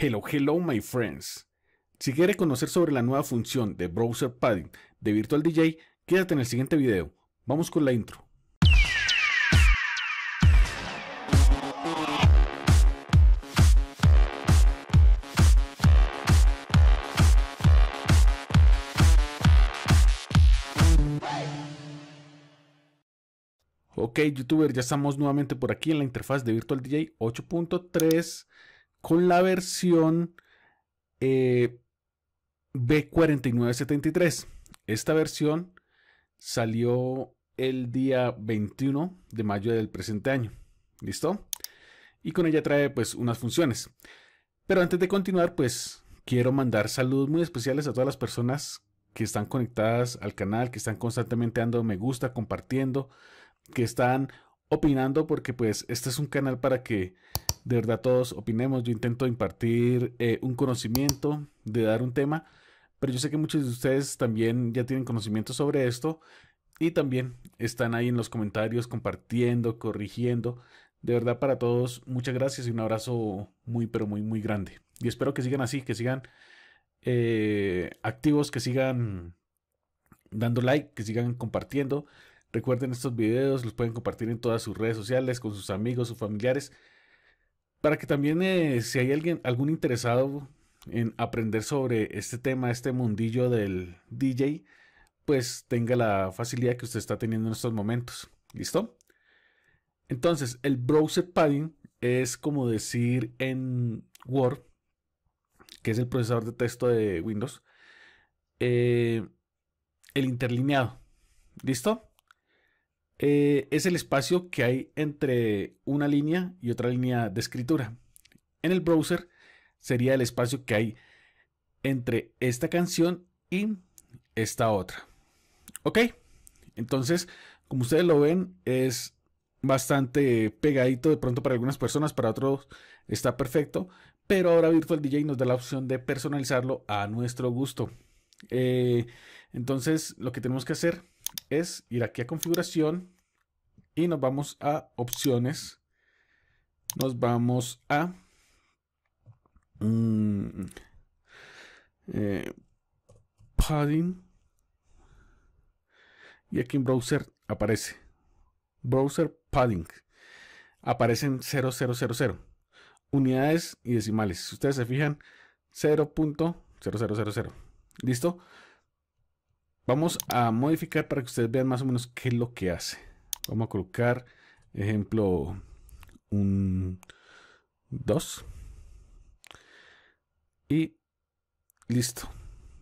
Hello, hello my friends. Si quieres conocer sobre la nueva función de Browser Padding de Virtual DJ, quédate en el siguiente video. Vamos con la intro. Ok, youtuber, ya estamos nuevamente por aquí en la interfaz de Virtual DJ 8.3 con la versión eh, B4973. Esta versión salió el día 21 de mayo del presente año. ¿Listo? Y con ella trae pues unas funciones. Pero antes de continuar, pues quiero mandar saludos muy especiales a todas las personas que están conectadas al canal, que están constantemente dando me gusta, compartiendo, que están opinando, porque pues este es un canal para que de verdad todos opinemos. Yo intento impartir eh, un conocimiento de dar un tema, pero yo sé que muchos de ustedes también ya tienen conocimiento sobre esto y también están ahí en los comentarios compartiendo, corrigiendo. De verdad para todos, muchas gracias y un abrazo muy, pero muy, muy grande. Y espero que sigan así, que sigan eh, activos, que sigan dando like, que sigan compartiendo. Recuerden estos videos, los pueden compartir en todas sus redes sociales, con sus amigos, sus familiares. Para que también eh, si hay alguien, algún interesado en aprender sobre este tema, este mundillo del DJ, pues tenga la facilidad que usted está teniendo en estos momentos. ¿Listo? Entonces, el browser padding es como decir en Word, que es el procesador de texto de Windows, eh, el interlineado. ¿Listo? Eh, es el espacio que hay entre una línea y otra línea de escritura. En el browser sería el espacio que hay entre esta canción y esta otra. ¿Ok? Entonces, como ustedes lo ven, es bastante pegadito de pronto para algunas personas, para otros está perfecto, pero ahora Virtual DJ nos da la opción de personalizarlo a nuestro gusto. Eh, entonces, lo que tenemos que hacer es ir aquí a configuración y nos vamos a opciones. Nos vamos a... Mm, eh, padding. Y aquí en browser aparece. Browser padding. Aparecen 0000. Unidades y decimales. Si ustedes se fijan, 0.0000. ¿Listo? Vamos a modificar para que ustedes vean más o menos qué es lo que hace. Vamos a colocar, ejemplo, un 2. Y listo.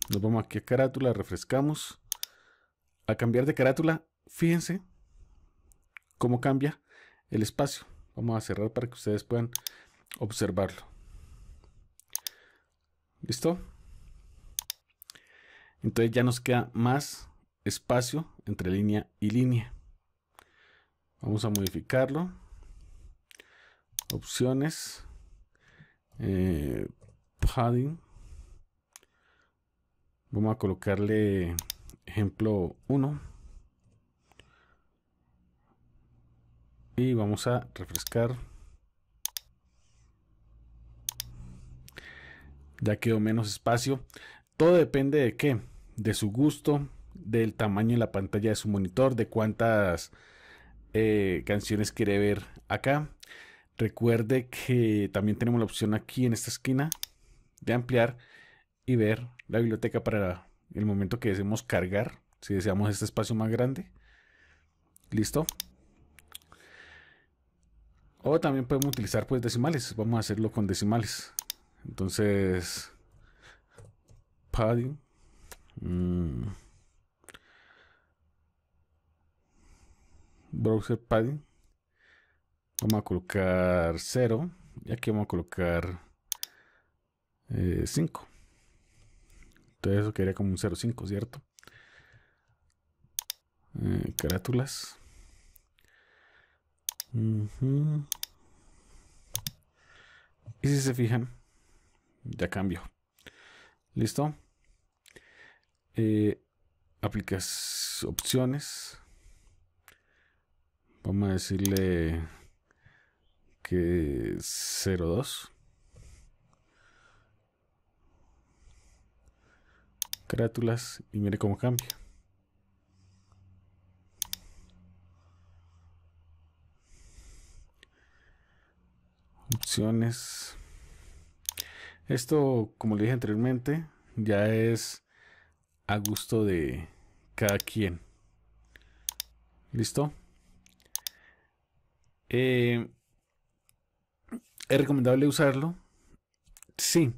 Nos vamos aquí a carátula, refrescamos. A cambiar de carátula, fíjense cómo cambia el espacio. Vamos a cerrar para que ustedes puedan observarlo. ¿Listo? Entonces ya nos queda más espacio entre línea y línea. Vamos a modificarlo. Opciones. Eh, padding. Vamos a colocarle ejemplo 1. Y vamos a refrescar. Ya quedó menos espacio. Todo depende de qué, de su gusto, del tamaño de la pantalla de su monitor, de cuántas eh, canciones quiere ver acá. Recuerde que también tenemos la opción aquí en esta esquina de ampliar y ver la biblioteca para el momento que deseemos cargar, si deseamos este espacio más grande. Listo. O también podemos utilizar pues decimales. Vamos a hacerlo con decimales. Entonces Padding, mm. Browser padding Vamos a colocar 0. Y aquí vamos a colocar 5. Eh, Entonces eso quedaría como un 0.5, ¿cierto? Eh, carátulas. Y si se fijan, ya cambio. ¿Listo? Eh, aplicas opciones. Vamos a decirle que 02. Carátulas y mire cómo cambia. Opciones. Esto, como le dije anteriormente, ya es a gusto de cada quien. ¿Listo? Eh, ¿Es recomendable usarlo? Sí.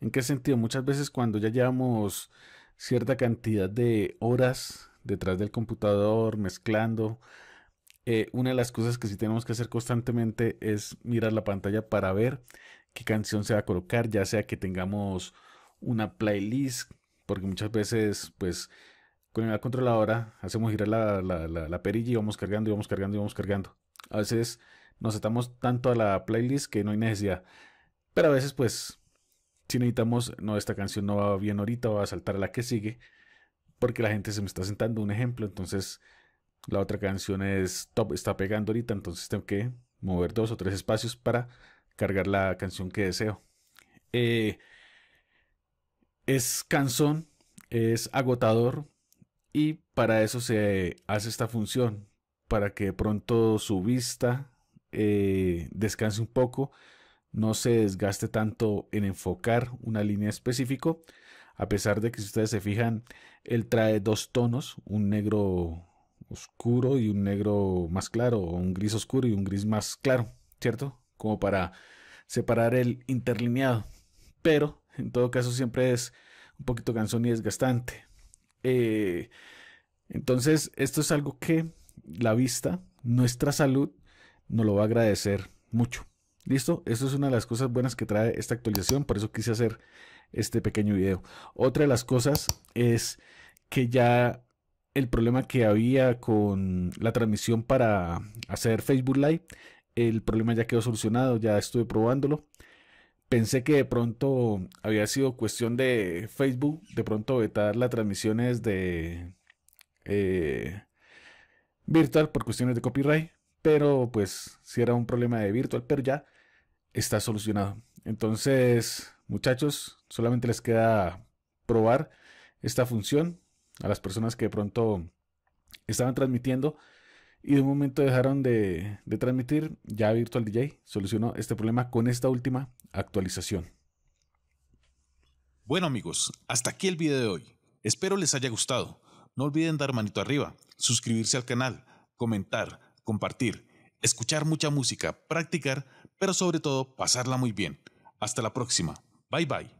¿En qué sentido? Muchas veces cuando ya llevamos cierta cantidad de horas detrás del computador, mezclando, eh, una de las cosas que sí tenemos que hacer constantemente es mirar la pantalla para ver qué canción se va a colocar, ya sea que tengamos una playlist porque muchas veces, pues, con la controladora hacemos girar la, perilla y vamos cargando y vamos cargando y vamos cargando. A veces nos atamos tanto a la playlist que no hay necesidad. Pero a veces, pues, si necesitamos, no, esta canción no va bien ahorita, va a saltar a la que sigue, porque la gente se me está sentando, un ejemplo, entonces la otra canción es top, está pegando ahorita, entonces tengo que mover dos o tres espacios para cargar la canción que deseo. Eh, es cansón, es agotador y para eso se hace esta función, para que de pronto su vista eh, descanse un poco, no se desgaste tanto en enfocar una línea específica, a pesar de que si ustedes se fijan, él trae dos tonos, un negro oscuro y un negro más claro, o un gris oscuro y un gris más claro, ¿cierto? Como para separar el interlineado. Pero en todo caso, siempre es un poquito cansón y desgastante. Eh, entonces, esto es algo que la vista, nuestra salud, nos lo va a agradecer mucho. ¿Listo? Esto es una de las cosas buenas que trae esta actualización, por eso quise hacer este pequeño video. Otra de las cosas es que ya el problema que había con la transmisión para hacer Facebook Live, el problema ya quedó solucionado, ya estuve probándolo. Pensé que de pronto había sido cuestión de Facebook, de pronto vetar las transmisiones de eh, Virtual por cuestiones de copyright, pero pues si era un problema de Virtual, pero ya está solucionado. Entonces, muchachos, solamente les queda probar esta función a las personas que de pronto estaban transmitiendo y de un momento dejaron de, de, transmitir. Ya Virtual DJ solucionó este problema con esta última actualización. Bueno amigos, hasta aquí el video de hoy. Espero les haya gustado. No olviden dar manito arriba, suscribirse al canal, comentar, compartir, escuchar mucha música, practicar, pero sobre todo pasarla muy bien. Hasta la próxima. Bye bye.